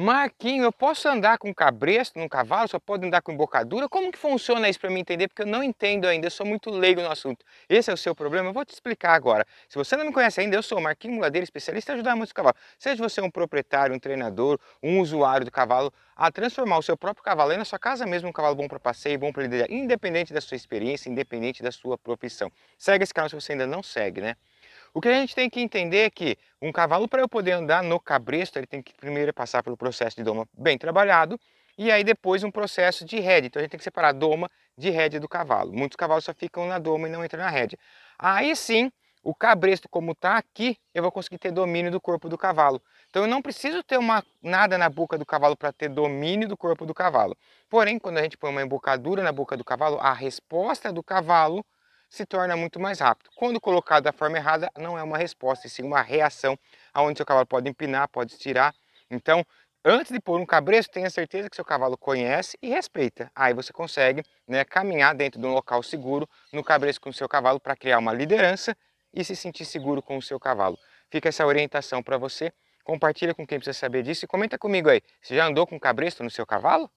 Marquinho, eu posso andar com cabresto, num cavalo, só pode andar com embocadura? Como que funciona isso para mim entender? Porque eu não entendo ainda, eu sou muito leigo no assunto. Esse é o seu problema, eu vou te explicar agora. Se você não me conhece ainda, eu sou o Marquinho Muladeira, especialista em ajudar muito o cavalo. Seja você um proprietário, um treinador, um usuário do cavalo, a transformar o seu próprio cavalo aí na sua casa mesmo, um cavalo bom para passeio, bom para liderar, independente da sua experiência, independente da sua profissão. Segue esse canal se você ainda não segue, né? O que a gente tem que entender é que um cavalo, para eu poder andar no cabresto, ele tem que primeiro passar pelo processo de doma bem trabalhado e aí depois um processo de rede. Então a gente tem que separar doma de rédea do cavalo. Muitos cavalos só ficam na doma e não entram na rédea. Aí sim, o cabresto como está aqui, eu vou conseguir ter domínio do corpo do cavalo. Então eu não preciso ter uma, nada na boca do cavalo para ter domínio do corpo do cavalo. Porém, quando a gente põe uma embocadura na boca do cavalo, a resposta do cavalo se torna muito mais rápido. Quando colocado da forma errada, não é uma resposta, e sim uma reação, aonde seu cavalo pode empinar, pode estirar. Então, antes de pôr um cabresto, tenha certeza que seu cavalo conhece e respeita. Aí você consegue né, caminhar dentro de um local seguro no cabresto com o seu cavalo para criar uma liderança e se sentir seguro com o seu cavalo. Fica essa orientação para você. Compartilha com quem precisa saber disso e comenta comigo aí. Você já andou com cabresto no seu cavalo?